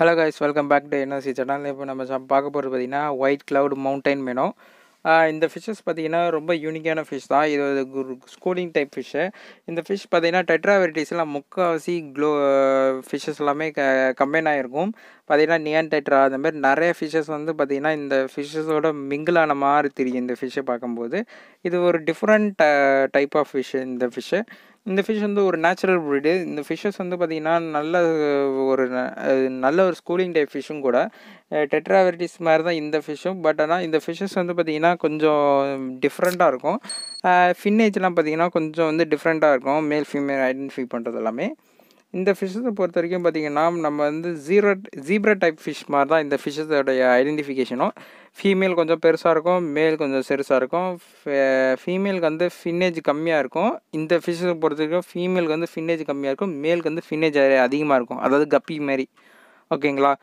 hello guys welcome back to C channel இப்போ நம்ம பார்க்க போகிறது பார்த்திங்கன்னா ஒயிட் கிளவுட் மவுண்டைன் மேனோ இந்த ஃபிஷ்ஷஸ் பார்த்திங்கன்னா ரொம்ப யூனிக்கான ஃபிஷ் தான் இது ஒரு ஸ்கூலிங் டைப் ஃபிஷ்ஷு இந்த ஃபிஷ் பார்த்திங்கன்னா டெட்ரா வெரைட்டிஸ்லாம் முக்கால்வாசி க்ளோ ஃபிஷ்ஷஸ் எல்லாமே க கம்பைன் ஆகிருக்கும் பார்த்திங்கன்னா நியான் டெட்ரா அந்த மாதிரி நிறைய ஃபிஷ்ஷஸ் வந்து பார்த்திங்கன்னா இந்த ஃபிஷ்ஷஸோட மிங்கிளான மாதிரி தெரியும் இந்த ஃபிஷ்ஷை பார்க்கும்போது இது ஒரு டிஃப்ரெண்ட் டைப் ஆஃப் ஃபிஷ்ஷு இந்த ஃபிஷ்ஷு இந்த ஃபிஷ் வந்து ஒரு நேச்சுரல் ப்ரீடு இந்த ஃபிஷ்ஷஸ் வந்து பார்த்திங்கன்னா நல்ல ஒரு நல்ல ஒரு ஸ்கூலிங் டைப் ஃபிஷ்ஷும் கூட டெட்ராவெரிட்டிஸ் மாதிரி தான் இந்த ஃபிஷ்ஷும் பட் ஆனால் இந்த ஃபிஷ்ஷஸ் வந்து பார்த்திங்கன்னா கொஞ்சம் டிஃப்ரெண்ட்டாக இருக்கும் ஃபின்னேஜ்லாம் பார்த்திங்கன்னா கொஞ்சம் வந்து டிஃப்ரெண்ட்டாக இருக்கும் மேல் ஃபீமேல் ஐடென்டிஃபை பண்ணுறது எல்லாமே இந்த ஃபிஷ்ஷை பொறுத்த வரைக்கும் பார்த்திங்கன்னா நம்ம வந்து ஜீரோ ஜீப்ரா டைப் ஃபிஷ் மாதிரி தான் இந்த ஃபிஷ்ஷஸோடைய ஐடென்டிஃபிகேஷனும் ஃபீமேல் கொஞ்சம் பெருசாக இருக்கும் மேல் கொஞ்சம் பெருசாக இருக்கும் ஃபீமேலுக்கு வந்து ஃபின்னேஜ் கம்மியாக இருக்கும் இந்த ஃபிஷ்ஷை பொறுத்த வரைக்கும் ஃபீமேலுக்கு வந்து ஃபின்னேஜ் கம்மியாக இருக்கும் மேலுக்கு வந்து ஃபின்னேஜ் அதிகமாக இருக்கும் அதாவது கப்பி மாதிரி ஓகேங்களா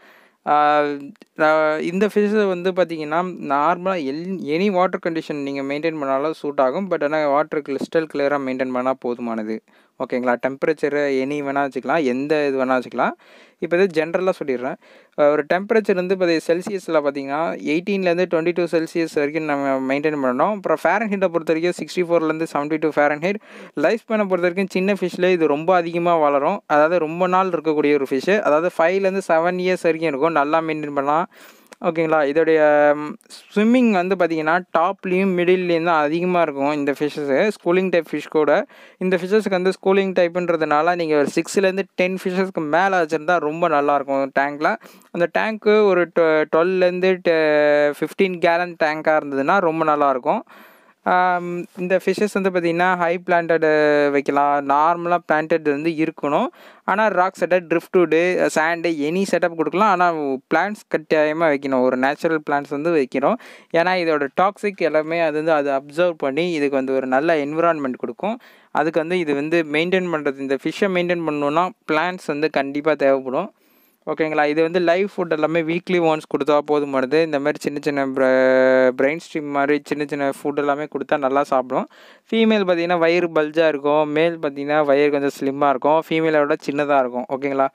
இந்த ஃபிஷ்ஷை வந்து பார்த்திங்கன்னா நார்மலாக எல் எனி வாட்டர் கண்டிஷன் நீங்கள் மெயின்டைன் பண்ணாலும் சூட் ஆகும் பட் ஆனால் வாட்டர் கிறிஸ்டல் கிளியராக மெயின்டைன் பண்ணால் போதுமானது ஓகேங்களா டெம்பரேச்சரு எனி வேணால் வச்சுக்கலாம் எந்த இது வேணால் வச்சுக்கலாம் இப்போ இது ஜென்ரலாக சொல்லிடுறேன் ஒரு டெம்பரேச்சர் வந்து இப்போ செல்சியஸில் பார்த்தீங்கன்னா எயிட்டீன்லேருந்து டுவெண்ட்டி டூ செல்சியஸ் வரைக்கும் நம்ம மெயின்டைன் பண்ணணும் அப்புறம் ஃபேரன்ஹீட்டை பொறுத்த வரைக்கும் சிக்ஸ்டி ஃபோர்லேருந்து செவன்ட்டி டூ ஃபேரன்ஹீட் லைஃப் ஸ்பேனை பொறுத்த வரைக்கும் சின்ன ஃபிஷ்ல இது ரொம்ப அதிகமாக வளரும் அதாவது ரொம்ப நாள் இருக்கக்கூடிய ஒரு ஃபிஷ்ஷு அதாவது ஃபைவ்லேருந்து செவன் இயர்ஸ் வரைக்கும் இருக்கும் நல்லா மெயின்டைன் பண்ணலாம் ஓகேங்களா இதோடைய ஸ்விம்மிங் வந்து பார்த்திங்கன்னா டாப்லேயும் மிடில்லையும் தான் அதிகமாக இருக்கும் இந்த ஃபிஷ்ஷஸ்ஸு ஸ்கூலிங் டைப் ஃபிஷ் கூட இந்த ஃபிஷ்ஷஸ்க்கு வந்து ஸ்கூலிங் டைப்புன்றதுனால நீங்கள் ஒரு சிக்ஸ்லேருந்து டென் ஃபிஷ்ஷஸ்க்கு மேலே வச்சுருந்தா ரொம்ப நல்லாயிருக்கும் டேங்க்கில் அந்த டேங்க்கு ஒரு டுவெல்லேருந்து ஃபிஃப்டீன் கேலன் டேங்காக இருந்ததுன்னா ரொம்ப நல்லாயிருக்கும் இந்த ஃபிஷ்ஷஸ் வந்து பார்த்திங்கன்னா ஹை பிளான்டடு வைக்கலாம் நார்மலாக பிளான்டட் வந்து இருக்கணும் ஆனால் rock setup driftwood sand any setup கொடுக்கலாம் ஆனால் பிளான்ஸ் கட்டாயமாக வைக்கணும் ஒரு நேச்சுரல் பிளான்ஸ் வந்து வைக்கிறோம் ஏன்னா இதோட டாக்ஸிக் எல்லாமே அது வந்து அது அப்சர்வ் பண்ணி இதுக்கு வந்து ஒரு நல்ல என்விரான்மெண்ட் கொடுக்கும் அதுக்கு வந்து இது வந்து மெயின்டைன் பண்ணுறது இந்த ஃபிஷ்ஷை மெயின்டைன் பண்ணணுன்னா பிளான்ஸ் வந்து கண்டிப்பாக தேவைப்படும் ஓகேங்களா இது வந்து லைவ் ஃபுட் எல்லாமே வீக்லி ஒன்ஸ் கொடுத்தா மருந்து இந்த மாதிரி சின்ன சின்ன பிரெயின் ஸ்ட்ரீம் மாதிரி சின்ன சின்ன ஃபுட் எல்லாமே கொடுத்தா நல்லா சாப்பிடும் ஃபீமேல் பார்த்திங்கன்னா வயிறு பல்ஜாக இருக்கும் மேல் பார்த்திங்கன்னா வயிறு கொஞ்சம் ஸ்லிம்மாக இருக்கும் ஃபீமேலை விட சின்னதாக இருக்கும் ஓகேங்களா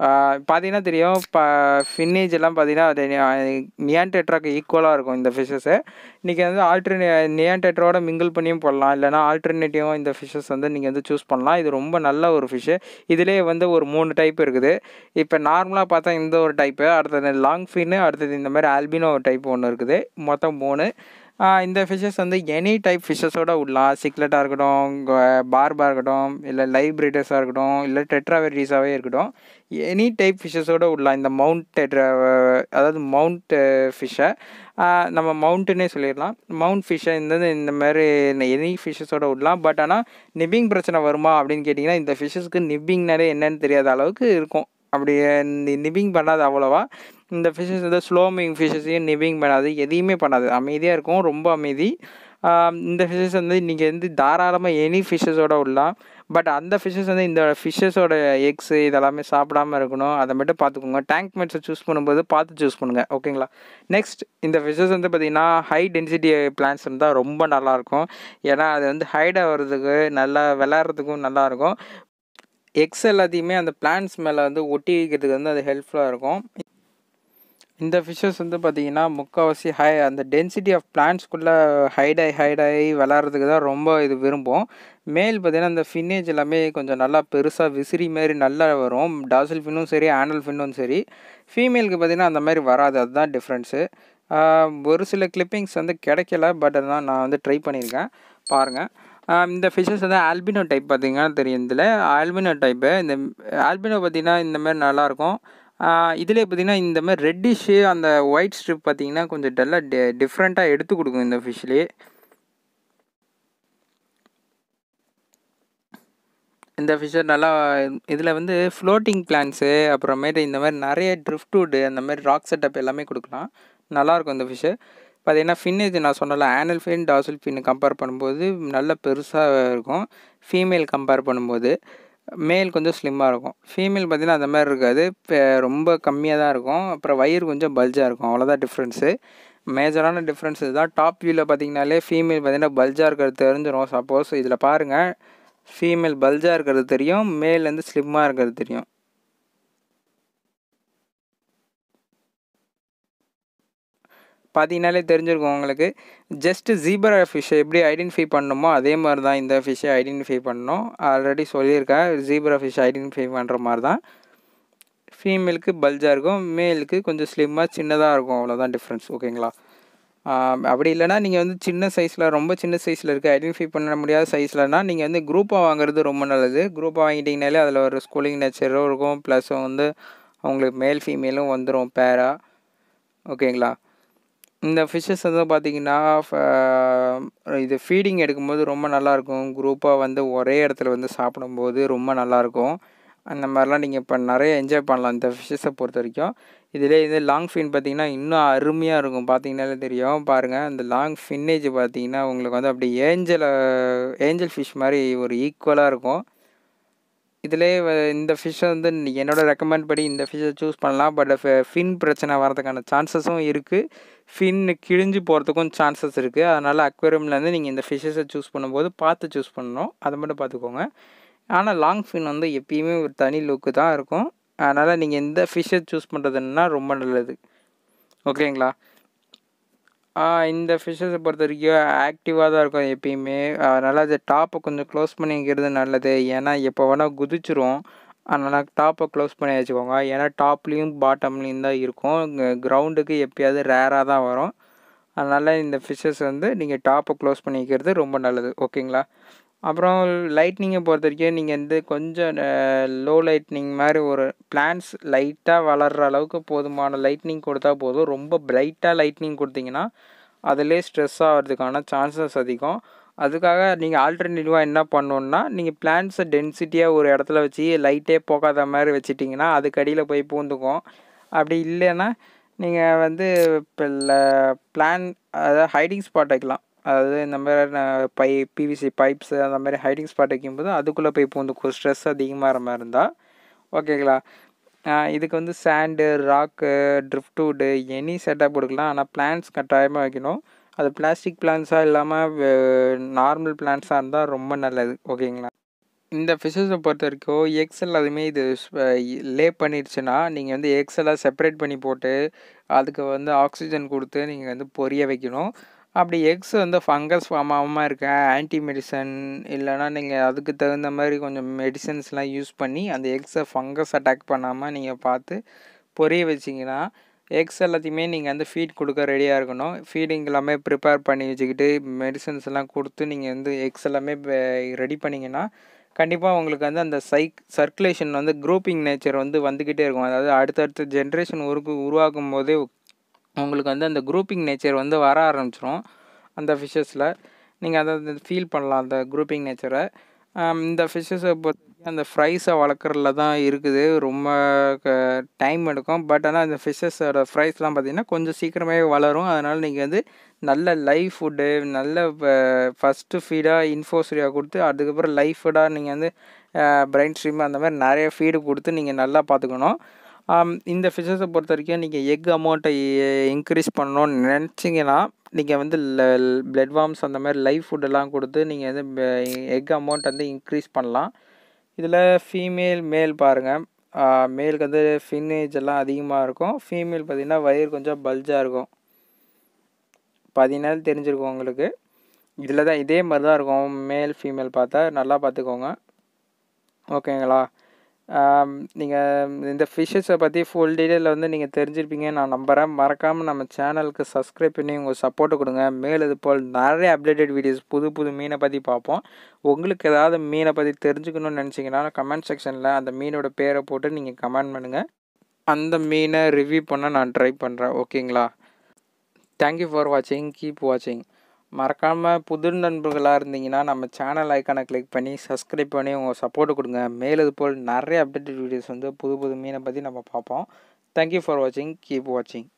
பார்த்தீங்கன்னா தெரியும் இப்போ ஃபின்னேஜ் எல்லாம் பார்த்தீங்கன்னா அது நியான் டெட்ராக்கு ஈக்குவலாக இருக்கும் இந்த ஃபிஷ்ஷஸ்ஸு இன்றைக்கி வந்து ஆல்டர்னே நியான் டெட்ராவோட மிங்கிள் பண்ணியும் போடலாம் இல்லைனா ஆல்டர்னேட்டிவாக இந்த ஃபிஷ்ஷஸ் வந்து நீங்கள் வந்து சூஸ் பண்ணலாம் இது ரொம்ப நல்ல ஒரு ஃபிஷ்ஷு இதிலே வந்து ஒரு மூணு டைப் இருக்குது இப்போ நார்மலாக பார்த்தா இந்த ஒரு டைப்பு அடுத்தது லாங் ஃபின்னு அடுத்தது இந்த மாதிரி ஆல்பினோ டைப் ஒன்று இருக்குது மொத்தம் மூணு இந்த ஃபிஷ்ஷஸ் வந்து எனி டைப் ஃபிஷ்ஷஸோட உள்ளா சிக்லெட்டாக இருக்கட்டும் பார்பாக இருக்கட்டும் இல்லை லைவ் பிரீடர்ஸாக இருக்கட்டும் இல்லை டெட்ராவெரிஸாகவே இருக்கட்டும் எனி டைப் ஃபிஷ்ஷஸோட உள்ளா இந்த மவுண்ட் டெட்ரா அதாவது மவுண்ட் ஃபிஷ்ஷை நம்ம மவுண்ட்டுன்னே சொல்லிடலாம் மவுண்ட் ஃபிஷ்ஷை இந்த இந்த மாதிரி எனி ஃபிஷ்ஷஸோட விடலாம் பட் ஆனால் நிப்பிங் பிரச்சனை வருமா அப்படின்னு கேட்டிங்கன்னா இந்த ஃபிஷ்ஷஸ்க்கு நிப்பிங்னாலே என்னென்னு தெரியாத அளவுக்கு இருக்கும் அப்படி நிப்பிங் பண்ணாது அவ்வளோவா இந்த ஃபிஷஸ் வந்து ஸ்லோ மூவிங் ஃபிஷஸையும் நிவிங் பண்ணாது எதையுமே பண்ணாது அமைதியாக இருக்கும் ரொம்ப அமைதி இந்த ஃபிஷஸ் வந்து நீங்கள் வந்து தாராளமாக எனி ஃபிஷஸோடு உள்ளா பட் அந்த ஃபிஷ்ஷஸ் வந்து இந்த ஃபிஷ்ஷஸோட எக்ஸு இதெல்லாமே சாப்பிடாமல் இருக்கணும் அதை மட்டும் பார்த்துக்கோங்க டேங்க் மெட்ஸை சூஸ் பண்ணும்போது பார்த்து சூஸ் பண்ணுங்கள் ஓகேங்களா நெக்ஸ்ட் இந்த ஃபிஷ்ஷஸ் வந்து பார்த்திங்கன்னா ஹை டென்சிட்டி பிளான்ஸ் இருந்தால் ரொம்ப நல்லாயிருக்கும் ஏன்னா அது வந்து ஹைடாக வர்றதுக்கு நல்லா விளாட்றதுக்கும் நல்லாயிருக்கும் எக்ஸ் எல்லாத்தையுமே அந்த பிளான்ஸ் மேலே வந்து ஒட்டி வைக்கிறதுக்கு வந்து அது ஹெல்ப்ஃபுல்லாக இருக்கும் இந்த ஃபிஷ்ஷஸ் வந்து பார்த்தீங்கன்னா முக்கால்வாசி ஹை அந்த டென்சிட்டி ஆஃப் பிளான்ட்ஸ்குள்ளே ஹைடாகி ஹைடாகி விளாட்றதுக்கு தான் ரொம்ப இது விரும்பும் மேல் பார்த்திங்கன்னா அந்த ஃபின்னேஜ் எல்லாமே கொஞ்சம் நல்லா பெருசாக விசிறி மாதிரி நல்லா வரும் டாசல் ஃபின்னும் சரி ஆனல் ஃபின்னும் சரி ஃபீமேலுக்கு பார்த்திங்கன்னா அந்த மாதிரி வராது அதுதான் டிஃப்ரென்ஸு ஒரு சில கிளிப்பிங்ஸ் வந்து கிடைக்கல பட் அதான் நான் வந்து ட்ரை பண்ணியிருக்கேன் பாருங்கள் இந்த ஃபிஷஸ் வந்து ஆல்பினோ டைப் பார்த்திங்கன்னா தெரியும் இதில் ஆல்பினோ டைப்பு இந்த ஆல்பினோ பார்த்திங்கன்னா இந்த மாதிரி நல்லாயிருக்கும் இதிலே பார்த்தீங்கன்னா இந்த மாதிரி ரெட்டிஷ்ஷு அந்த ஒயிட் ஸ்ட்ரிப் பார்த்தீங்கன்னா கொஞ்சம் டல்லாக டெ டிஃப்ரெண்ட்டாக எடுத்து கொடுக்கும் இந்த ஃபிஷ்லேயே இந்த ஃபிஷ்ஷர் நல்லா இதில் வந்து ஃப்ளோட்டிங் பிளான்ஸு அப்புறமேட்டு இந்த மாதிரி நிறைய வுட்டு அந்த மாதிரி ராக் செட்டப் எல்லாமே கொடுக்கலாம் நல்லாயிருக்கும் இந்த ஃபிஷ்ஷு பார்த்தீங்கன்னா ஃபின் இது நான் சொன்னல ஆனல் ஃபின் டாசல் ஃபின் கம்பேர் பண்ணும்போது நல்ல பெருசாக இருக்கும் ஃபீமேல் கம்பேர் பண்ணும்போது மேல் கொஞ்சம் ஸ்லிம்மாக இருக்கும் ஃபீமேல் பார்த்திங்கன்னா அந்த மாதிரி இருக்காது ரொம்ப கம்மியாக தான் இருக்கும் அப்புறம் வயிறு கொஞ்சம் பல்ஜாக இருக்கும் அவ்வளோதான் டிஃப்ரென்ஸு மேஜரான டிஃப்ரென்ஸ் இதுதான் டாப் வியூவில் பார்த்திங்கனாலே ஃபீமேல் பார்த்திங்கன்னா பல்ஜாக இருக்கிறது தெரிஞ்சிடும் சப்போஸ் இதில் பாருங்கள் ஃபீமேல் பல்ஜாக இருக்கிறது தெரியும் மேல் வந்து ஸ்லிம்மாக இருக்கிறது தெரியும் பார்த்தீங்கனாலே தெரிஞ்சிருக்கும் உங்களுக்கு ஜஸ்ட்டு ஜீப்ரா ஃபிஷ்ஷை எப்படி ஐடென்டிஃபை பண்ணணுமோ அதே மாதிரி தான் இந்த ஃபிஷ்ஷை ஐடென்டிஃபை பண்ணணும் ஆல்ரெடி சொல்லியிருக்கேன் ஜீப்ரா ஃபிஷ் ஐடென்டிஃபை பண்ணுற மாதிரி தான் ஃபீமேலுக்கு பல்ஜாக இருக்கும் மேலுக்கு கொஞ்சம் ஸ்லிம்மாக சின்னதாக இருக்கும் அவ்வளோதான் டிஃப்ரென்ஸ் ஓகேங்களா அப்படி இல்லைனா நீங்கள் வந்து சின்ன சைஸில் ரொம்ப சின்ன சைஸில் இருக்குது ஐடென்டிஃபை பண்ண முடியாத சைஸ்லனா நீங்கள் வந்து குரூப்பாக வாங்குறது ரொம்ப நல்லது குரூப்பாக வாங்கிட்டிங்கனாலே அதில் ஒரு ஸ்கூலிங் நேச்சரும் இருக்கும் ப்ளஸ் வந்து அவங்களுக்கு மேல் ஃபீமேலும் வந்துடும் பேரா ஓகேங்களா இந்த ஃபிஷ்ஷஸ் வந்து பார்த்திங்கன்னா இது ஃபீடிங் எடுக்கும்போது ரொம்ப நல்லாயிருக்கும் குரூப்பாக வந்து ஒரே இடத்துல வந்து சாப்பிடும்போது ரொம்ப நல்லாயிருக்கும் அந்த மாதிரிலாம் நீங்கள் இப்போ நிறைய என்ஜாய் பண்ணலாம் இந்த ஃபிஷ்ஷஸை பொறுத்த வரைக்கும் இதில் இது லாங் ஃபின் பார்த்திங்கன்னா இன்னும் அருமையாக இருக்கும் பார்த்திங்கனாலே தெரியும் பாருங்கள் அந்த லாங் ஃபின்னேஜ் பார்த்திங்கன்னா உங்களுக்கு வந்து அப்படி ஏஞ்சலை ஏஞ்சல் ஃபிஷ் மாதிரி ஒரு ஈக்குவலாக இருக்கும் இதிலே இந்த ஃபிஷ்ஷை வந்து என்னோடய ரெக்கமெண்ட் படி இந்த ஃபிஷ்ஷை சூஸ் பண்ணலாம் பட் ஃபின் பிரச்சனை வரதுக்கான சான்சஸும் இருக்குது ஃபின்னு கிழிஞ்சு போகிறதுக்கும் சான்சஸ் இருக்குது அதனால் அக்வேரியம்லேருந்து நீங்கள் இந்த ஃபிஷ்ஷஸை சூஸ் பண்ணும்போது பார்த்து சூஸ் பண்ணணும் அதை மட்டும் பார்த்துக்கோங்க ஆனால் லாங் ஃபின் வந்து எப்பயுமே ஒரு தனி லுக்கு தான் இருக்கும் அதனால் நீங்கள் எந்த ஃபிஷ்ஷை சூஸ் பண்ணுறதுன்னா ரொம்ப நல்லது ஓகேங்களா இந்த ஃபிஷ்ஷஸை பொறுத்த வரைக்கும் ஆக்டிவாக தான் இருக்கும் எப்பயுமே அதனால் அது டாப்பை கொஞ்சம் க்ளோஸ் பண்ணிக்கிறது நல்லது ஏன்னா எப்போ வேணால் குதிச்சிரும் அதனால் டாப்பை க்ளோஸ் பண்ணி வச்சுக்கோங்க ஏன்னா டாப்லேயும் பாட்டம்லேயும் தான் இருக்கும் கிரவுண்டுக்கு எப்பயாவது ரேராக தான் வரும் அதனால் இந்த ஃபிஷ்ஷஸ் வந்து நீங்கள் டாப்பை க்ளோஸ் பண்ணி வைக்கிறது ரொம்ப நல்லது ஓகேங்களா அப்புறம் லைட்னிங்கை பொறுத்த வரைக்கும் நீங்கள் வந்து கொஞ்சம் லோ லைட்னிங் மாதிரி ஒரு பிளான்ஸ் லைட்டாக வளர்கிற அளவுக்கு போதுமான லைட்னிங் கொடுத்தா போதும் ரொம்ப பிரைட்டாக லைட்னிங் கொடுத்தீங்கன்னா அதிலே ஸ்ட்ரெஸ் ஆகிறதுக்கான சான்சஸ் அதிகம் அதுக்காக நீங்கள் ஆல்டர்னேட்டிவாக என்ன பண்ணணுன்னா நீங்கள் பிளான்ஸை டென்சிட்டியாக ஒரு இடத்துல வச்சு லைட்டே போகாத மாதிரி வச்சுட்டிங்கன்னா அதுக்கு அடியில் போய் பூந்துக்கும் அப்படி இல்லைன்னா நீங்கள் வந்து இப்போ பிளான் அதாவது ஹைடிங் ஸ்பாட் வைக்கலாம் அதாவது இந்த மாதிரி பை பிவிசி பைப்ஸு அந்த மாதிரி ஹைடிங் ஸ்பாட் வைக்கும்போது அதுக்குள்ளே போய் பூந்துக்கும் ஸ்ட்ரெஸ் அதிகமாக மாதிரி இருந்தால் ஓகேங்களா இதுக்கு வந்து sand rock driftwood any setup கொடுக்கலாம் ஆனால் பிளான்ஸ் கட்டாயமாக வைக்கணும் அது பிளாஸ்டிக் பிளான்ஸாக இல்லாமல் நார்மல் பிளான்ஸாக இருந்தால் ரொம்ப நல்லது ஓகேங்களா இந்த ஃபிஷஸை பொறுத்த வரைக்கும் எக்ஸல் அதுவுமே இது லே பண்ணிடுச்சுன்னா நீங்கள் வந்து எக்ஸலாக செப்பரேட் பண்ணி போட்டு அதுக்கு வந்து ஆக்சிஜன் கொடுத்து நீங்கள் வந்து பொரிய வைக்கணும் அப்படி எக்ஸ் வந்து ஃபங்கஸ் ஃபார்ம் ஆகாமல் இருக்க ஆன்டி மெடிசன் இல்லைனா நீங்கள் அதுக்கு தகுந்த மாதிரி கொஞ்சம் மெடிசன்ஸ்லாம் யூஸ் பண்ணி அந்த எக்ஸை ஃபங்கஸ் அட்டாக் பண்ணாமல் நீங்கள் பார்த்து பொரிய வச்சிங்கன்னா எக்ஸ் எல்லாத்தையுமே நீங்கள் வந்து ஃபீட் கொடுக்க ரெடியாக இருக்கணும் ஃபீடிங் எல்லாமே ப்ரிப்பேர் பண்ணி வச்சுக்கிட்டு மெடிசன்ஸ் எல்லாம் கொடுத்து நீங்கள் வந்து எக்ஸ் எல்லாமே ரெடி பண்ணிங்கன்னா கண்டிப்பாக உங்களுக்கு வந்து அந்த சைக் சர்க்குலேஷன் வந்து குரூப்பிங் நேச்சர் வந்து வந்துக்கிட்டே இருக்கும் அதாவது அடுத்தடுத்த ஜென்ரேஷன் உருக்கு உருவாக்கும் போதே உங்களுக்கு வந்து அந்த குரூப்பிங் நேச்சர் வந்து வர ஆரம்பிச்சிடும் அந்த ஃபிஷ்ஷஸில் நீங்கள் அதை ஃபீல் பண்ணலாம் அந்த குரூப்பிங் நேச்சரை இந்த ஃபிஷ்ஷஸை பொறுத்த அந்த ஃப்ரைஸை வளர்க்குறதுல தான் இருக்குது ரொம்ப டைம் எடுக்கும் பட் ஆனால் அந்த ஃபிஷ்ஷஸோட ஃப்ரைஸ்லாம் பார்த்திங்கன்னா கொஞ்சம் சீக்கிரமே வளரும் அதனால் நீங்கள் வந்து நல்ல லைவ் ஃபுட்டு நல்ல ஃபஸ்ட்டு ஃபீடாக இன்ஃபோஸ்ரியாக கொடுத்து அதுக்கப்புறம் லைஃப் ஃபுட்டாக நீங்கள் வந்து பிரைன் ஸ்ட்ரீம் அந்த மாதிரி நிறைய ஃபீடு கொடுத்து நீங்கள் நல்லா பார்த்துக்கணும் இந்த ஃபிஷஸை பொறுத்த வரைக்கும் நீங்கள் எக் அமௌண்ட்டை இன்க்ரீஸ் பண்ணணும்னு நினச்சிங்கன்னா நீங்கள் வந்து பிளட் வார்ம்ஸ் அந்த மாதிரி லைவ் ஃபுட்டெல்லாம் கொடுத்து நீங்கள் வந்து எக் அமௌண்ட் வந்து இன்க்ரீஸ் பண்ணலாம் இதில் ஃபீமேல் மேல் பாருங்கள் மேலுக்கு வந்து ஃபின்னேஜ் எல்லாம் அதிகமாக இருக்கும் ஃபீமேல் பார்த்திங்கன்னா வயிறு கொஞ்சம் பல்ஜாக இருக்கும் பதினாள் தெரிஞ்சிருக்கும் உங்களுக்கு இதில் தான் இதே மாதிரி தான் இருக்கும் மேல் ஃபீமேல் பார்த்தா நல்லா பார்த்துக்கோங்க ஓகேங்களா நீங்கள் இந்த ஃபிஷஸை பற்றி ஃபுல் டீட்டெயிலில் வந்து நீங்கள் தெரிஞ்சிருப்பீங்க நான் நம்புகிறேன் மறக்காமல் நம்ம சேனலுக்கு சப்ஸ்கிரைப் பண்ணி உங்கள் சப்போர்ட்டு கொடுங்க மேலே இது போல் நிறைய அப்டேட்டட் வீடியோஸ் புது புது மீனை பற்றி பார்ப்போம் உங்களுக்கு ஏதாவது மீனை பற்றி தெரிஞ்சுக்கணும்னு நினச்சிங்கன்னா கமெண்ட் செக்ஷனில் அந்த மீனோட பேரை போட்டு நீங்கள் கமெண்ட் பண்ணுங்கள் அந்த மீனை ரிவ்யூ பண்ண நான் ட்ரை பண்ணுறேன் ஓகேங்களா தேங்க்யூ ஃபார் வாட்சிங் கீப் வாட்சிங் மறக்காமல் புது நண்பர்களாக இருந்தீங்கன்னா நம்ம சேனல் ஐக்கானை கிளிக் பண்ணி சப்ஸ்கிரைப் பண்ணி உங்கள் சப்போர்ட் கொடுங்க மேலது போல் நிறைய அப்டேட்டட் வீடியோஸ் வந்து புது புது மீனை பற்றி நம்ம பார்ப்போம் தேங்க்யூ ஃபார் வாட்சிங் கீப் வாட்சிங்